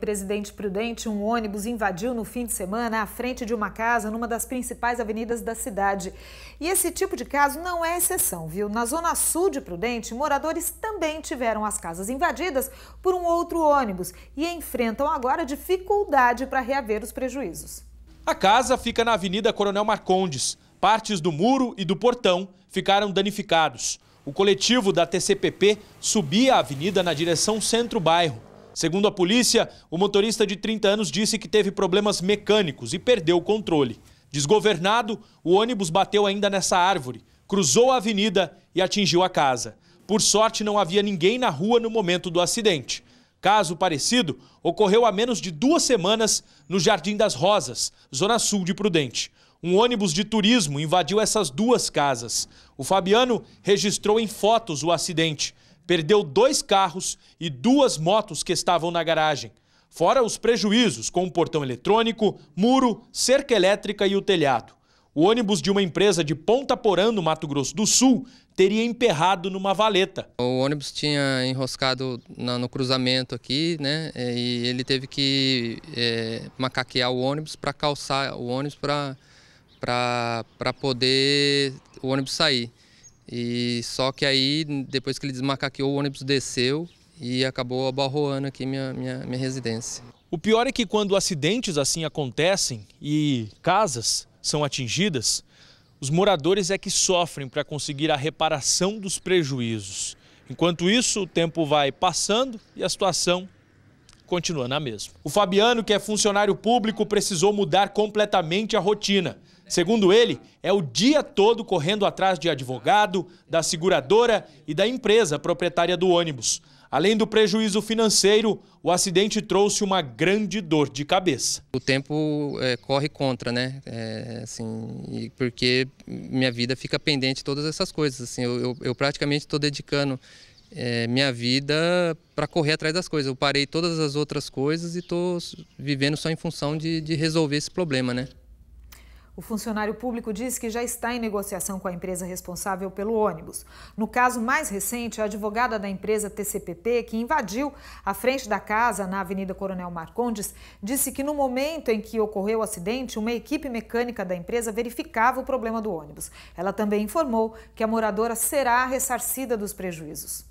Presidente Prudente, um ônibus invadiu no fim de semana a frente de uma casa numa das principais avenidas da cidade. E esse tipo de caso não é exceção, viu? Na zona sul de Prudente, moradores também tiveram as casas invadidas por um outro ônibus e enfrentam agora dificuldade para reaver os prejuízos. A casa fica na Avenida Coronel Marcondes. Partes do muro e do portão ficaram danificados. O coletivo da TCPP subia a avenida na direção centro-bairro Segundo a polícia, o motorista de 30 anos disse que teve problemas mecânicos e perdeu o controle. Desgovernado, o ônibus bateu ainda nessa árvore, cruzou a avenida e atingiu a casa. Por sorte, não havia ninguém na rua no momento do acidente. Caso parecido ocorreu há menos de duas semanas no Jardim das Rosas, zona sul de Prudente. Um ônibus de turismo invadiu essas duas casas. O Fabiano registrou em fotos o acidente perdeu dois carros e duas motos que estavam na garagem, fora os prejuízos com o portão eletrônico, muro, cerca elétrica e o telhado. O ônibus de uma empresa de Ponta Porã, no Mato Grosso do Sul, teria emperrado numa valeta. O ônibus tinha enroscado na, no cruzamento aqui, né? E ele teve que é, macaquear o ônibus para calçar o ônibus para poder o ônibus sair. E só que aí, depois que ele desmacaqueou, o ônibus desceu e acabou abarroando aqui minha, minha, minha residência. O pior é que quando acidentes assim acontecem e casas são atingidas, os moradores é que sofrem para conseguir a reparação dos prejuízos. Enquanto isso, o tempo vai passando e a situação continua na mesma. O Fabiano, que é funcionário público, precisou mudar completamente a rotina. Segundo ele, é o dia todo correndo atrás de advogado, da seguradora e da empresa proprietária do ônibus. Além do prejuízo financeiro, o acidente trouxe uma grande dor de cabeça. O tempo é, corre contra, né? É, assim, porque minha vida fica pendente de todas essas coisas. Assim, eu, eu, eu praticamente estou dedicando é, minha vida para correr atrás das coisas. Eu parei todas as outras coisas e estou vivendo só em função de, de resolver esse problema, né? O funcionário público diz que já está em negociação com a empresa responsável pelo ônibus. No caso mais recente, a advogada da empresa TCPP, que invadiu a frente da casa na Avenida Coronel Marcondes, disse que no momento em que ocorreu o acidente, uma equipe mecânica da empresa verificava o problema do ônibus. Ela também informou que a moradora será ressarcida dos prejuízos.